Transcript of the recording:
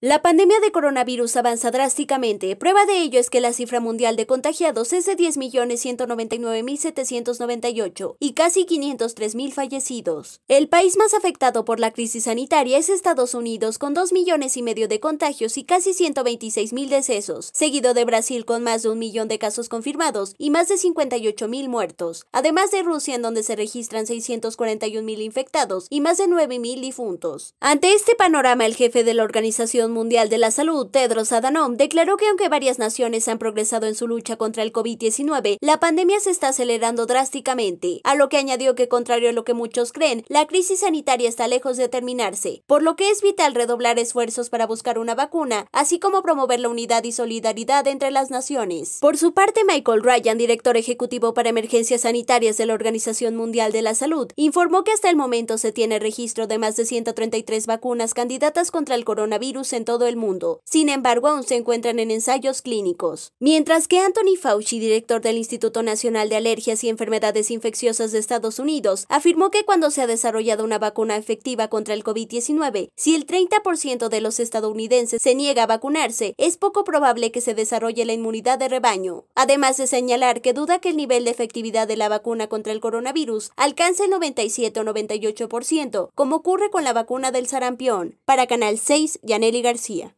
La pandemia de coronavirus avanza drásticamente. Prueba de ello es que la cifra mundial de contagiados es de 10.199.798 y casi 503.000 fallecidos. El país más afectado por la crisis sanitaria es Estados Unidos con 2 millones y medio de contagios y casi 126.000 decesos, seguido de Brasil con más de un millón de casos confirmados y más de 58.000 muertos, además de Rusia en donde se registran 641.000 infectados y más de 9.000 difuntos. Ante este panorama, el jefe de la organización Mundial de la Salud, Tedros Adhanom, declaró que aunque varias naciones han progresado en su lucha contra el COVID-19, la pandemia se está acelerando drásticamente, a lo que añadió que contrario a lo que muchos creen, la crisis sanitaria está lejos de terminarse, por lo que es vital redoblar esfuerzos para buscar una vacuna, así como promover la unidad y solidaridad entre las naciones. Por su parte, Michael Ryan, director ejecutivo para emergencias sanitarias de la Organización Mundial de la Salud, informó que hasta el momento se tiene registro de más de 133 vacunas candidatas contra el coronavirus en en todo el mundo. Sin embargo, aún se encuentran en ensayos clínicos. Mientras que Anthony Fauci, director del Instituto Nacional de Alergias y Enfermedades Infecciosas de Estados Unidos, afirmó que cuando se ha desarrollado una vacuna efectiva contra el COVID-19, si el 30% de los estadounidenses se niega a vacunarse, es poco probable que se desarrolle la inmunidad de rebaño. Además de señalar que duda que el nivel de efectividad de la vacuna contra el coronavirus alcance el 97 o 98%, como ocurre con la vacuna del sarampión. Para Canal 6, Yaneli García.